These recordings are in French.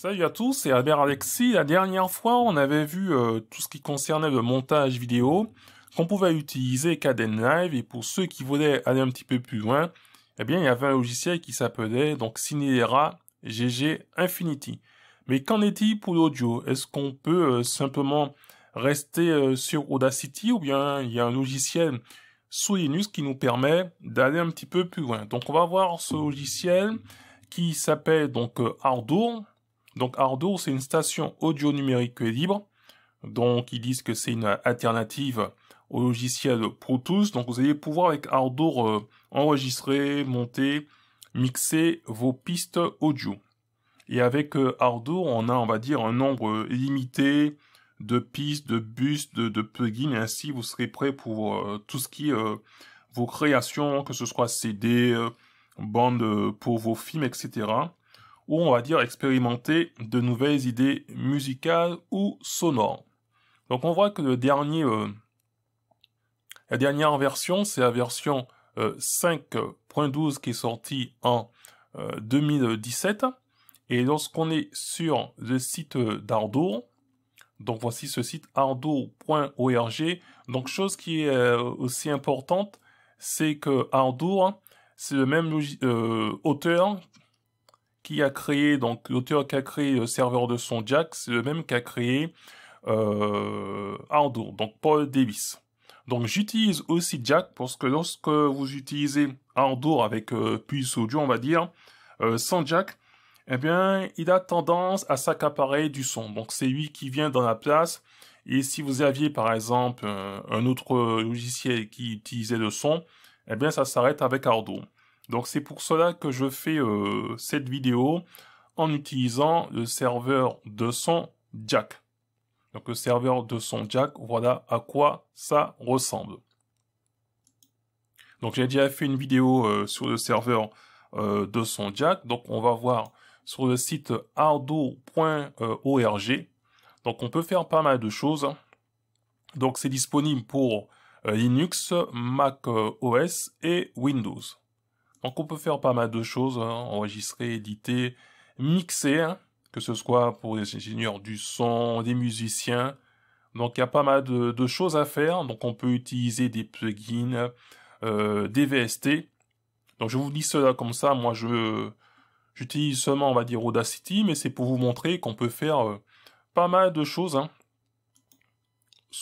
Salut à tous, c'est Albert Alexis. La dernière fois, on avait vu euh, tout ce qui concernait le montage vidéo qu'on pouvait utiliser Caden et pour ceux qui voulaient aller un petit peu plus loin, eh bien, il y avait un logiciel qui s'appelait donc Cinera GG Infinity. Mais qu'en est-il pour l'audio Est-ce qu'on peut euh, simplement rester euh, sur Audacity ou bien il y a un logiciel sous Linux qui nous permet d'aller un petit peu plus loin Donc, on va voir ce logiciel qui s'appelle donc Ardour donc Ardour, c'est une station audio numérique libre. Donc ils disent que c'est une alternative au logiciel Pro Tools. Donc vous allez pouvoir avec Ardour euh, enregistrer, monter, mixer vos pistes audio. Et avec euh, Ardour, on a, on va dire, un nombre limité de pistes, de bus, de, plugins. Ainsi, vous serez prêt pour euh, tout ce qui est vos créations, que ce soit CD, bandes pour vos films, etc on va dire expérimenter de nouvelles idées musicales ou sonores. Donc on voit que le dernier, euh, la dernière version, c'est la version 5.12 euh, qui est sortie en 2017. Euh, Et lorsqu'on est sur le site d'Ardour, donc voici ce site ardour.org, donc chose qui est aussi importante, c'est que Ardour, hein, c'est le même auteur qui a créé, donc l'auteur qui a créé le euh, Serveur de son Jack, c'est le même qui a créé euh, Ardour, donc Paul Davis. Donc j'utilise aussi Jack parce que lorsque vous utilisez Ardour avec euh, Puis audio, on va dire, euh, sans Jack, eh bien, il a tendance à s'accaparer du son. Donc c'est lui qui vient dans la place. Et si vous aviez par exemple un autre logiciel qui utilisait le son, eh bien ça s'arrête avec Ardour. Donc c'est pour cela que je fais euh, cette vidéo en utilisant le serveur de son jack. Donc le serveur de son jack, voilà à quoi ça ressemble. Donc j'ai déjà fait une vidéo euh, sur le serveur euh, de son jack. Donc on va voir sur le site ardo.org. Donc on peut faire pas mal de choses. Donc c'est disponible pour Linux, Mac OS et Windows. Donc on peut faire pas mal de choses, hein. enregistrer, éditer, mixer, hein. que ce soit pour les ingénieurs du son, des musiciens. Donc il y a pas mal de, choses à faire. Donc on peut utiliser des plugins, euh, des VST. Donc je vous dis cela comme ça. Moi je j'utilise seulement on va dire Audacity, mais c'est pour vous montrer qu'on peut faire euh, pas mal de choses. Hein.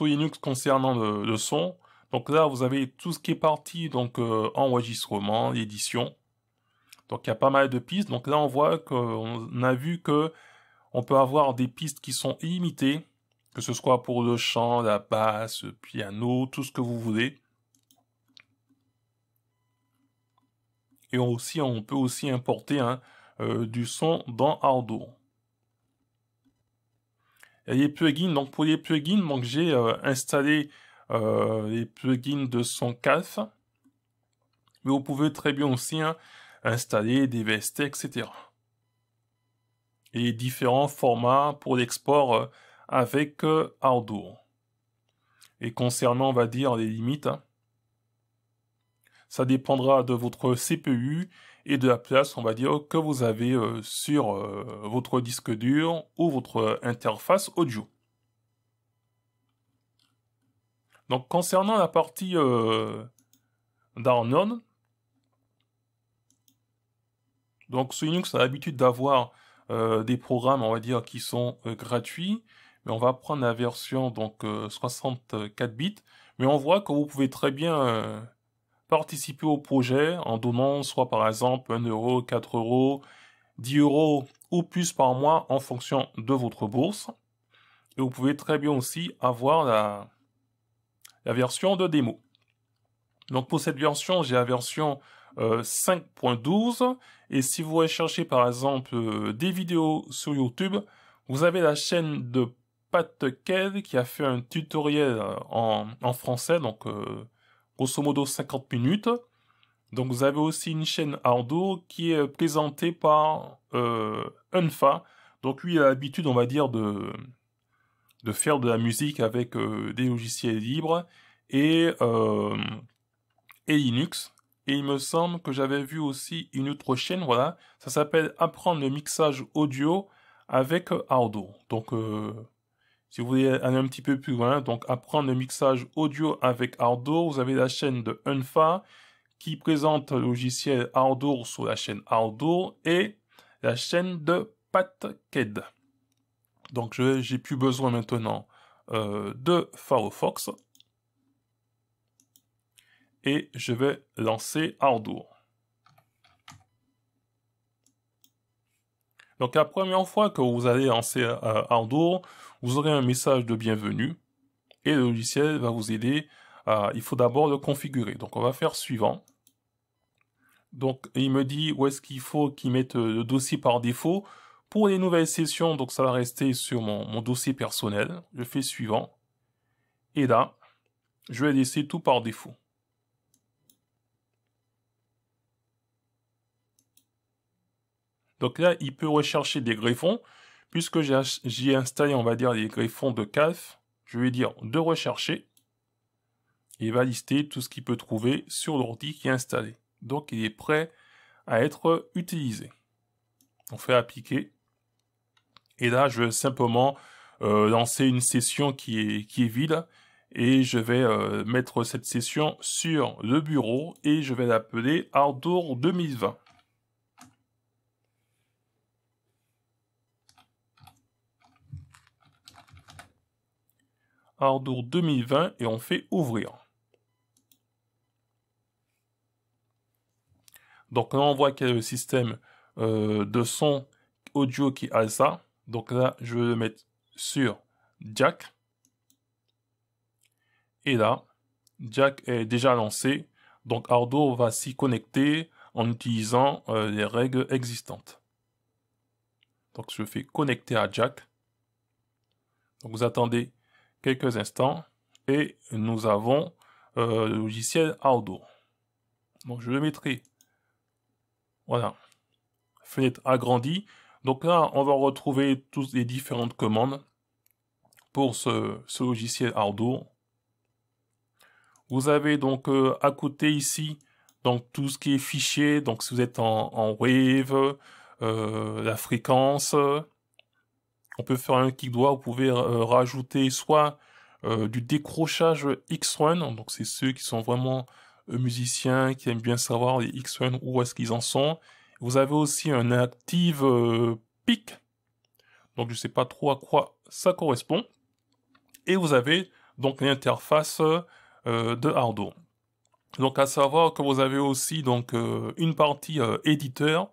Linux concernant le son, donc là, vous avez tout ce qui est parti donc euh, enregistrement, édition. Donc il y a pas mal de pistes. Donc là, on voit qu'on a vu que on peut avoir des pistes qui sont illimitées, que ce soit pour le chant, la basse, le piano, tout ce que vous voulez. Et on aussi, on peut aussi importer hein, euh, du son dans y a les plugins, donc pour les plugins, j'ai euh, installé euh, les plugins de son calf. Mais vous pouvez très bien aussi hein, installer des VST, etc. Et différents formats pour l'export euh, avec euh, Et concernant, on va dire, les limites, hein, ça dépendra de votre CPU et de la place, on va dire, que vous avez euh, sur votre disque dur ou votre interface audio. Donc concernant la partie euh, donc ce Linux a l'habitude d'avoir euh, des programmes, on va dire, qui sont euh, gratuits, mais on va prendre la version donc 64 euh, bits, mais on voit que vous pouvez très bien participer au projet en donnant soit par exemple 1 euro, 4 euros, 10 euros ou plus par mois en fonction de votre bourse. Et vous pouvez très bien aussi avoir la, la version de démo. Donc pour cette version, j'ai la version 5.12 euh, et si vous recherchez par exemple euh, des vidéos sur YouTube, vous avez la chaîne de Pat qui a fait un tutoriel euh, en, français, donc grosso modo 50 minutes. Donc vous avez aussi une chaîne Ardo qui est présentée par Unfa. Donc lui a l'habitude on va dire de, de faire de la musique avec euh, des logiciels libres et, euh, et Linux. Et il me semble que j'avais vu aussi une autre chaîne, voilà, ça s'appelle Apprendre le mixage audio avec euh, Ardo. Donc, si vous voulez aller un petit peu plus loin, donc Apprendre le mixage audio avec Ardo, vous avez la chaîne de Unfa qui présente le logiciel Ardour sur la chaîne Ardour et la chaîne de Pat donc j'ai plus besoin maintenant euh, de Firefox. Et je vais lancer Ardour. Donc la première fois que vous allez lancer euh, Ardour, vous aurez un message de bienvenue et le logiciel va vous aider. il faut d'abord le configurer. Donc on va faire suivant. Donc il me dit où est-ce qu'il faut qu'il mette euh, le dossier par défaut. Pour les nouvelles sessions, donc ça va rester sur mon, dossier personnel. Je fais suivant. Et là, je vais laisser tout par défaut. Donc là, il peut rechercher des greffons, puisque j'ai installé, on va dire, les greffons de calf, Je vais dire de rechercher. Et il va lister tout ce qu'il peut trouver sur l'ordi qui est installé. Donc il est prêt à être utilisé. On fait appliquer. Et là, je vais simplement euh, lancer une session qui est, qui est vide et je vais euh, mettre cette session sur le bureau et je vais l'appeler Ardour 2020. Ardour 2020 et on fait ouvrir. Donc là on voit qu'il y a le système euh, de son audio qui a ça. Donc là, je vais le mettre sur Jack. Et là, Jack est déjà lancé. Donc Ardo va s'y connecter en utilisant euh, les règles existantes. Donc je fais connecter à Jack. Donc vous attendez quelques instants et nous avons euh, le logiciel Ardo. Donc je le mettrai. Voilà. Fenêtre agrandie. Donc là, on va retrouver toutes les différentes commandes pour ce, logiciel Ardo. Vous avez donc euh, à côté ici donc tout ce qui est fichier. Donc si vous êtes en, wave, euh, la fréquence, on peut faire un clic droit. Vous pouvez euh, rajouter soit du décrochage X1, donc c'est ceux qui sont vraiment musiciens qui aiment bien savoir les X1 où est-ce qu'ils en sont vous avez aussi un active euh, pic. Donc je ne sais pas trop à quoi ça correspond. Et vous avez donc l'interface euh, de Ardo. Donc à savoir que vous avez aussi donc euh, une partie éditeur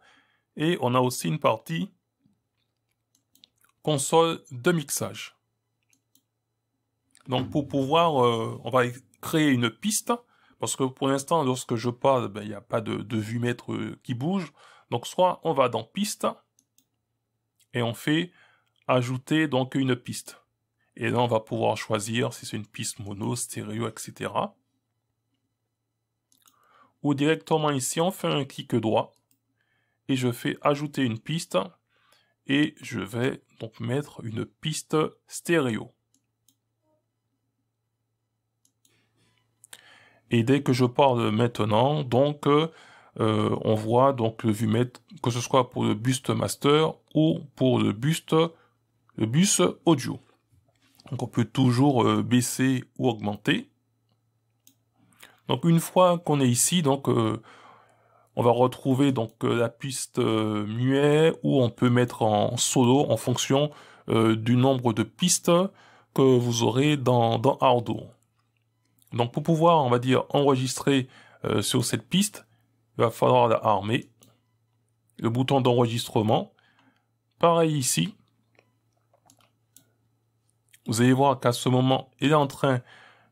et on a aussi une partie console de mixage. Donc pour pouvoir, on va créer une piste, parce que pour l'instant, lorsque je parle, ben, il n'y a pas de, de vue mètre qui bouge. Donc soit on va dans piste et on fait ajouter donc une piste. Et là on va pouvoir choisir si c'est une piste mono, stéréo, etc. Ou directement ici on fait un clic droit et je fais ajouter une piste et je vais donc mettre une piste stéréo. Et dès que je parle maintenant, donc euh, on voit donc le vumet que ce soit pour le buste master ou pour le buste, le bus audio. Donc on peut toujours euh, baisser ou augmenter. Donc une fois qu'on est ici, donc euh, on va retrouver donc la piste muet où on peut mettre en solo en fonction du nombre de pistes que vous aurez dans, dans Ardo. Donc pour pouvoir, on va dire, enregistrer sur cette piste, va falloir la armer. Le bouton d'enregistrement. Pareil ici. Vous allez voir qu'à ce moment, il est en train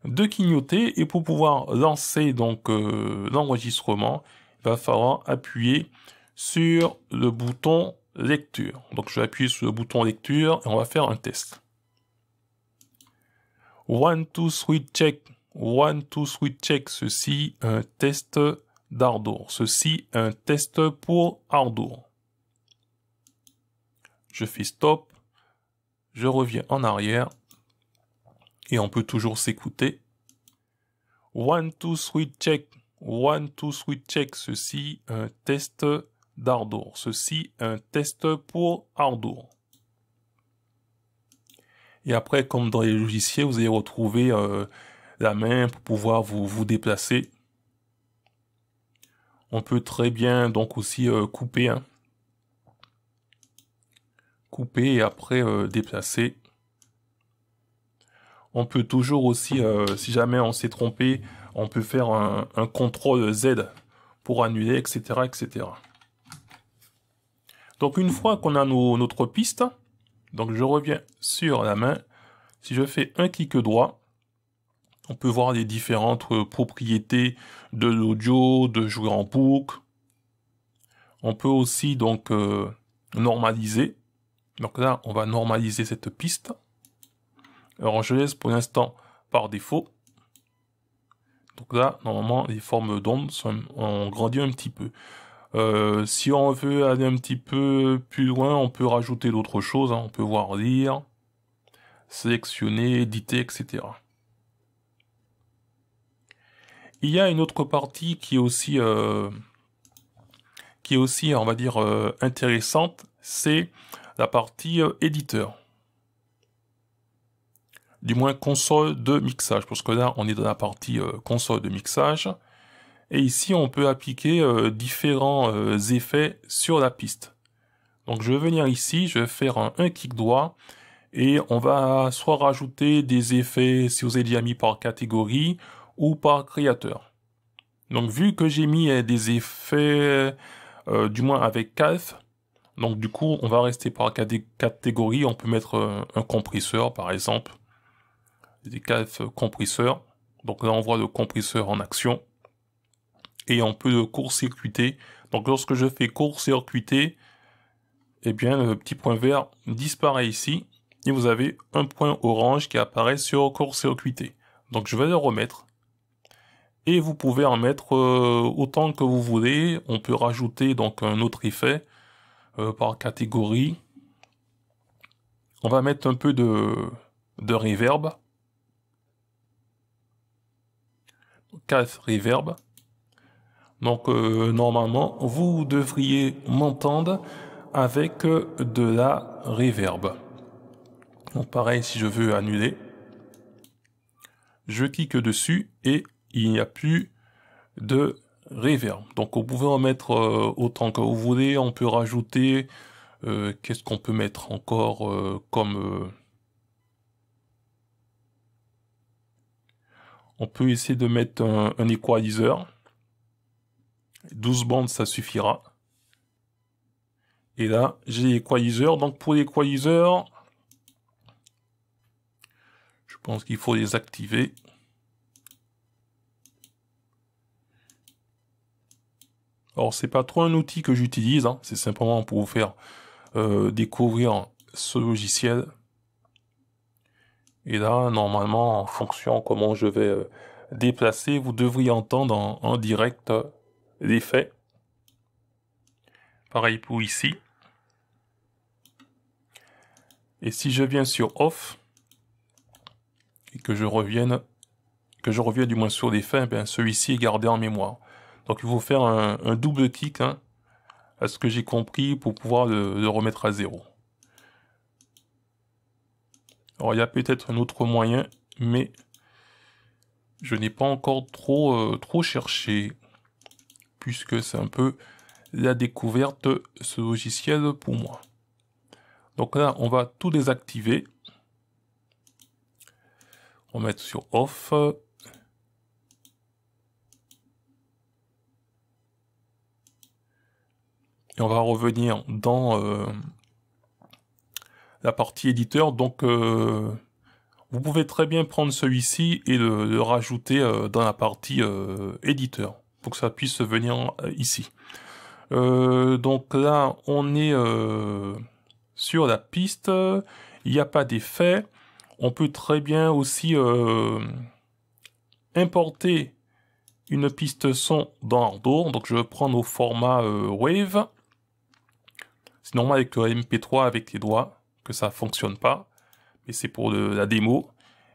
de clignoter. Et pour pouvoir lancer donc euh, l'enregistrement, il va falloir appuyer sur le bouton lecture. Donc je vais appuyer sur le bouton lecture et on va faire un test. One 2, 3, check. one 2, 3, check. Ceci, un test d'Ardour. Ceci un test pour Ardour. Je fais stop. Je reviens en arrière. Et on peut toujours s'écouter. One, two, three, check. One, two, three, check. Ceci un test d'Ardour. Ceci un test pour Ardour. Et après, comme dans les logiciels, vous allez retrouver euh, la main pour pouvoir vous, vous déplacer. On peut très bien donc aussi euh, couper. Hein. Couper et après euh, déplacer. On peut toujours aussi, euh, si jamais on s'est trompé, on peut faire un, CTRL contrôle Z pour annuler, etc. etc. Donc une fois qu'on a notre piste, donc je reviens sur la main, si je fais un clic droit, on peut voir les différentes euh, propriétés de l'audio, de jouer en boucle. On peut aussi donc euh, normaliser. Donc là, on va normaliser cette piste. Alors je laisse pour l'instant par défaut. Donc là, normalement, les formes d'ondes ont grandi un petit peu. Euh, si on veut aller un petit peu plus loin, on peut rajouter d'autres choses. Hein. On peut voir lire, sélectionner, éditer, etc. Il y a une autre partie qui est aussi, euh, qui est aussi, on va dire, euh, intéressante, c'est la partie euh, éditeur. Du moins console de mixage, parce que là, on est dans la partie console de mixage. Et ici, on peut appliquer différents effets sur la piste. Donc je vais venir ici, je vais faire un, un, clic droit et on va soit rajouter des effets si vous avez déjà mis par catégorie ou par créateur. Donc vu que j'ai mis euh, des effets, euh, du moins avec Calf, donc du coup on va rester par catégorie, on peut mettre euh, un compresseur par exemple, des Calf compresseur, donc là on voit le compresseur en action, et on peut le court-circuiter, donc lorsque je fais court-circuiter, et eh bien le petit point vert disparaît ici, et vous avez un point orange qui apparaît sur court-circuité. Donc je vais le remettre, et vous pouvez en mettre euh, autant que vous voulez. On peut rajouter donc un autre effet euh, par catégorie. On va mettre un peu de, de reverb. 4 reverb. Donc euh, normalement, vous devriez m'entendre avec de la reverb. Donc pareil, si je veux annuler, je clique dessus et il n'y a plus de reverb. Donc vous pouvez en mettre euh, autant que vous voulez, on peut rajouter, euh, qu'est-ce qu'on peut mettre encore euh, comme... on peut essayer de mettre un, equalizer. 12 bandes, ça suffira. Et là, j'ai l'équaliseur. Donc pour l'équaliseur, je pense qu'il faut les activer. Alors c'est pas trop un outil que j'utilise, hein. c'est simplement pour vous faire euh, découvrir ce logiciel. Et là, normalement, en fonction comment je vais euh, déplacer, vous devriez entendre en, direct euh, l'effet. Pareil pour ici. Et si je viens sur off et que je revienne, que je reviens du moins sur l'effet, eh ben celui-ci est gardé en mémoire. Donc il faut faire un, double clic, hein, à ce que j'ai compris, pour pouvoir le, remettre à zéro. Alors il y a peut-être un autre moyen, mais je n'ai pas encore trop, euh, trop cherché, puisque c'est un peu la découverte, ce logiciel pour moi. Donc là, on va tout désactiver. On va mettre sur off. on va revenir dans euh, la partie éditeur. Donc, euh, vous pouvez très bien prendre celui-ci et le, rajouter euh, dans la partie éditeur pour que ça puisse venir ici. donc là, on est sur la piste. Il n'y a pas d'effet. On peut très bien aussi importer une piste son dans Ardour. Donc je vais prendre au format Wave. C'est normal avec le MP3 avec les doigts que ça fonctionne pas, mais c'est pour la démo.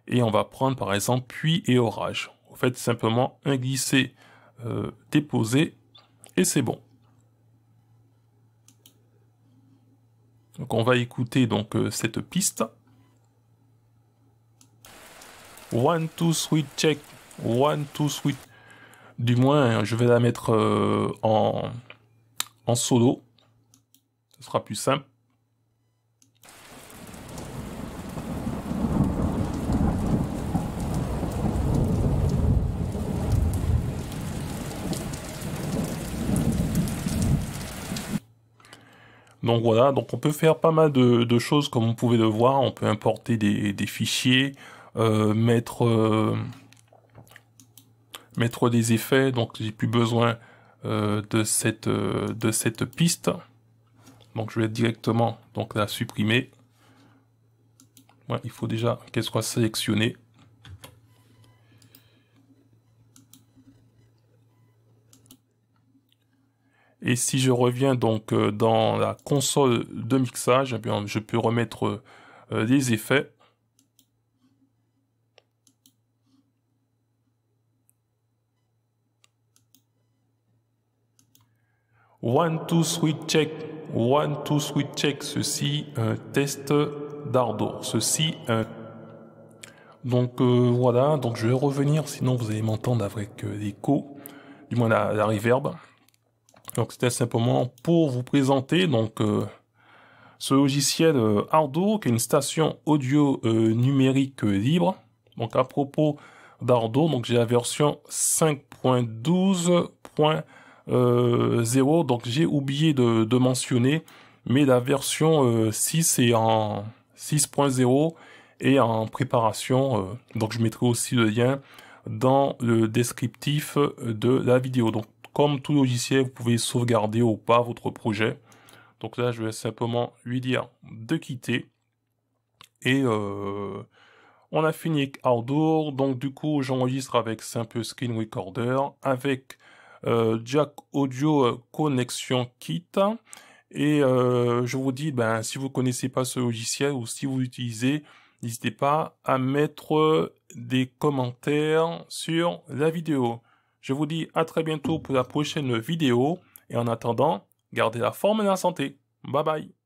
Et on va prendre par exemple puits et orage. Vous faites simplement un glisser, euh, déposer, et c'est bon. Donc on va écouter donc euh, cette piste. One, two, sweet check. One, two, sweet. Du moins, je vais la mettre euh, en, en solo ce sera plus simple. Donc voilà, donc on peut faire pas mal de, choses comme on pouvait le voir. On peut importer des, fichiers, euh, mettre, euh, mettre des effets. Donc j'ai plus besoin euh, de, cette, de cette piste. Donc je vais directement donc, la supprimer. il faut déjà qu'elle soit sélectionnée. Et si je reviens donc euh, dans la console de mixage, eh je peux remettre euh, les effets. One, two, three, check. One, two, switch check. Ceci, test d'Ardo. Ceci, Donc euh, voilà, donc je vais revenir, sinon vous allez m'entendre avec euh, l'écho, du moins la, reverb. Donc c'était simplement pour vous présenter donc euh, ce logiciel Ardo, qui est une station audio numérique libre. Donc à propos d'Ardo, donc j'ai la version 5.12. 0, euh, donc j'ai oublié de, mentionner, mais la version 6 euh, est en 6.0 et en préparation, euh. donc je mettrai aussi le lien dans le descriptif de la vidéo. Donc comme tout logiciel, vous pouvez sauvegarder ou pas votre projet. Donc là, je vais simplement lui dire de quitter. Et on a fini avec Outdoor. Donc du coup, j'enregistre avec Simple Screen Recorder, avec euh, jack audio euh, connexion kit. Et euh, je vous dis, ben, si vous connaissez pas ce logiciel ou si vous utilisez n'hésitez pas à mettre des commentaires sur la vidéo. Je vous dis à très bientôt pour la prochaine vidéo. Et en attendant, gardez la forme et la santé. Bye bye.